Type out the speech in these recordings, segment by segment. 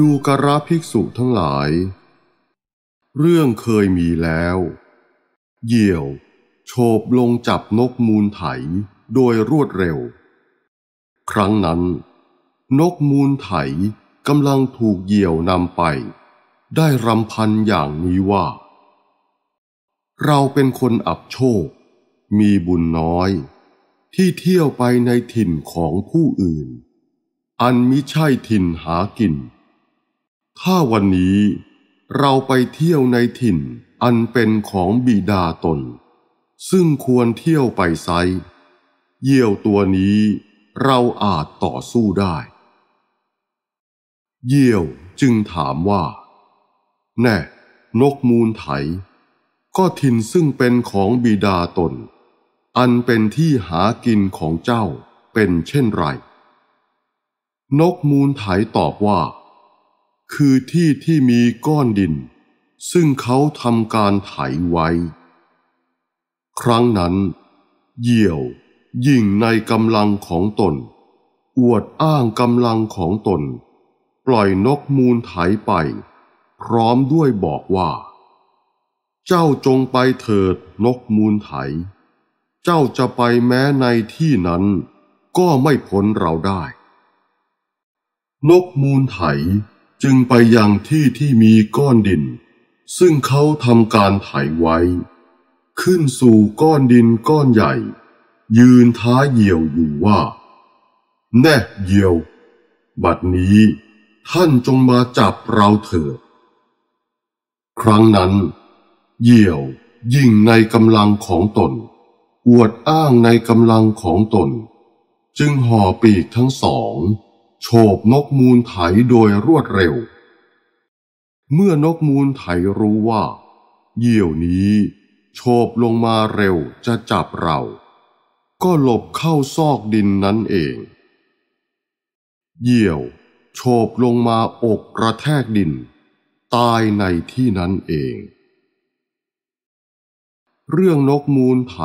ดูกราภิกษุทั้งหลาย เรื่องเคยมีแล้ว เหยี่ยวโฉบลงจับนกมูลไถโดยรวดเร็ว ครั้งนั้น นกมูลไถกำลังถูกเหยี่ยวนำไป ได้รำพันอย่างนี้ว่า เราเป็นคนอับโชค มีบุญน้อย ที่เที่ยวไปในถิ่นของผู้อื่น อันมิใช่ถิ่นหากินถ้าวันนี้เราไปเที่ยวในถิ่นอันเป็นของบิดาตน ซึ่งควรเที่ยวไปไซเยี่ยวตัวนี้เราอาจต่อสู้ได้เยี่ยวจึงถามว่า แน่ นกมูลไถ ก็ถิ่นซึ่งเป็นของบิดาตน อันเป็นที่หากินของเจ้าเป็นเช่นไรนกมูลไถตอบว่าคือที่ที่มีก้อนดิน ซึ่งเขาทำการไถไว้ ครั้งนั้น เหยี่ยวยิ่งในกำลังของตน อวดอ้างกำลังของตน ปล่อยนกมูลไถไป พร้อมด้วยบอกว่า เจ้าจงไปเถิดนกมูลไถ เจ้าจะไปแม้ในที่นั้นก็ไม่พ้นเราได้ นกมูลไถจึงไปยังที่ที่มีก้อนดิน ซึ่งเขาทำการถ่ายไว้ ขึ้นสู่ก้อนดินก้อนใหญ่ ยืนท้าเหยี่ยวอยู่ว่า แน่ เหยี่ยว บัดนี้ท่านจงมาจับเราเถิดครั้งนั้น เหยี่ยวยิ่งในกำลังของตน อวดอ้างในกำลังของตน จึงห่อปีกทั้งสองโฉบนกมูลไถโดยรวดเร็ว เมื่อนกมูลไถรู้ว่า เหยี่ยวนี้โฉบลงมาเร็วจะจับเรา ก็หลบเข้าซอกดินนั้นเอง เหยี่ยวโฉบลงมาอกกระแทกดิน ตายในที่นั้นเอง เรื่องนกมูลไถ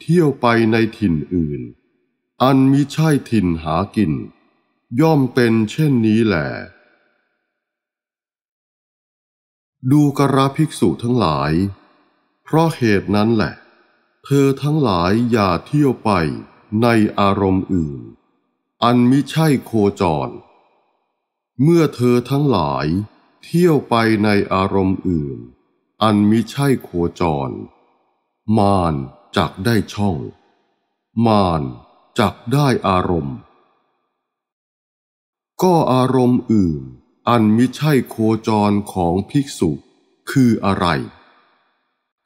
เที่ยวไปในถิ่นอื่น อันมิใช่ถิ่นหากินย่อมเป็นเช่นนี้แหลดูกระภิกษุทั้งหลาย เพราะเหตุนั้นแหละ เธอทั้งหลายอย่าเที่ยวไปในอารมณ์อื่น อันมิใช่โคจร เมื่อเธอทั้งหลาย เที่ยวไปในอารมณ์อื่น อันมิใช่โคจร มานจักได้ช่อง มานจักได้อารมณ์ก็อารมณ์อื่น อันมิใช่โคจรของภิกษุคืออะไร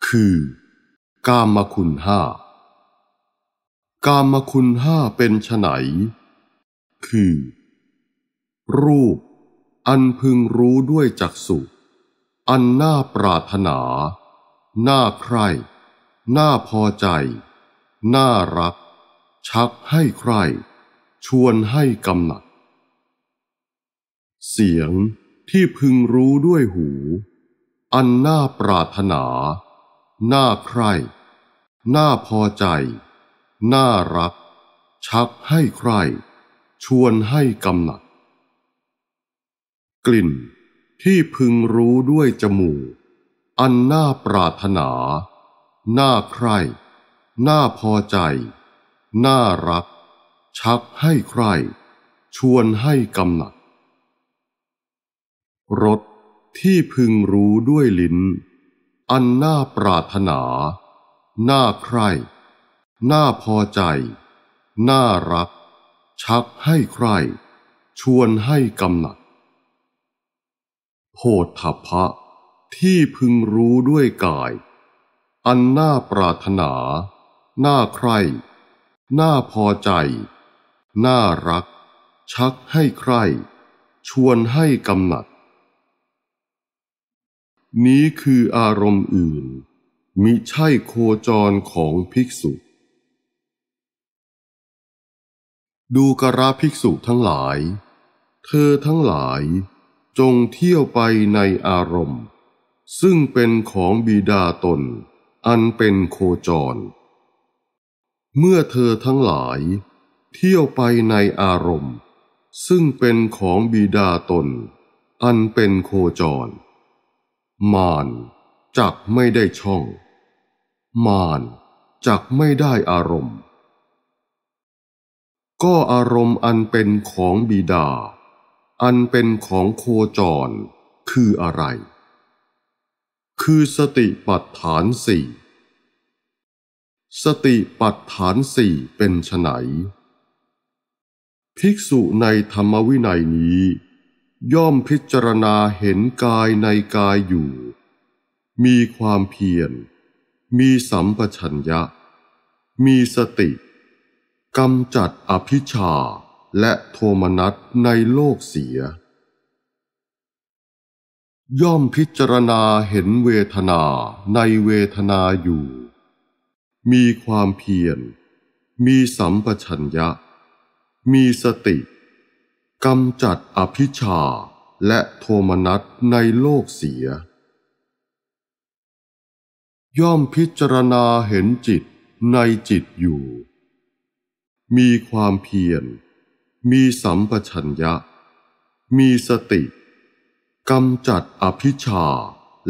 คือ กามคุณห้า กามคุณห้าเป็นไฉนคือ รูป อันพึงรู้ด้วยจักสุอันน่าปรารถนา น่าใคร่น่าพอใจ น่ารัก ชักให้ใคร่ชวนให้กำหนัดเสียงที่พึงรู้ด้วยหูอันน่าปรารถนา น่าใคร่ น่าพอใจ น่ารัก ชักให้ใคร ชวนให้กำหนัดกลิ่นที่พึงรู้ด้วยจมูกอันน่าปรารถนา น่าใคร่ น่าพอใจ น่ารัก ชักให้ใคร ชวนให้กำหนัดรสที่พึงรู้ด้วยลิ้น อันน่าปรารถนา น่าใคร่น่าพอใจ น่ารัก ชักให้ใคร่ชวนให้กำหนัดโพธพะที่พึงรู้ด้วยกาย อันน่าปรารถนาน่าใคร่น่าพอใจ น่ารัก ชักให้ใคร่ชวนให้กำหนัดนี้คืออารมณ์อื่น มิใช่โคจรของภิกษุ ดูกระภิกษุทั้งหลาย เธอทั้งหลายจงเที่ยวไปในอารมณ์ ซึ่งเป็นของบิดาตน อันเป็นโคจร เมื่อเธอทั้งหลาย เที่ยวไปในอารมณ์ ซึ่งเป็นของบิดาตน อันเป็นโคจรมานจักไม่ได้ช่อง มานจักไม่ได้อารมณ์ ก็อารมณ์อันเป็นของบิดา อันเป็นของโคจรคืออะไร คือสติปัฏฐานสี่ สติปัฏฐานสี่เป็นไฉนภิกษุในธรรมวินัยนี้ย่อมพิจารณาเห็นกายในกายอยู่ มีความเพียร มีสัมปชัญญะ มีสติกำจัดอภิชาและโทมนัสในโลกเสีย ย่อมพิจารณาเห็นเวทนาในเวทนาอยู่ มีความเพียร มีสัมปชัญญะ มีสติกำจัดอภิชาและโทมนัสในโลกเสีย ย่อมพิจารณาเห็นจิตในจิตอยู่ มีความเพียร มีสัมปชัญญะ มีสติกำจัดอภิชา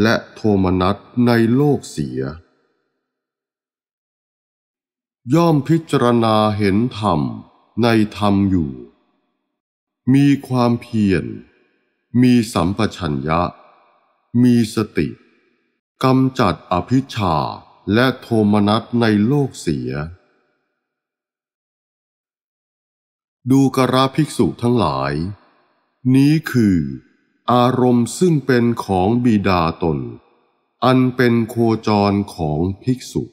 และโทมนัสในโลกเสีย ย่อมพิจารณาเห็นธรรมในธรรมอยู่มีความเพียร มีสัมปชัญญะ มีสติ กำจัดอภิชาและโทมนัสในโลกเสีย ดูกราภิกษุทั้งหลาย นี้คืออารมณ์ซึ่งเป็นของบิดาตน อันเป็นโคจรของภิกษุ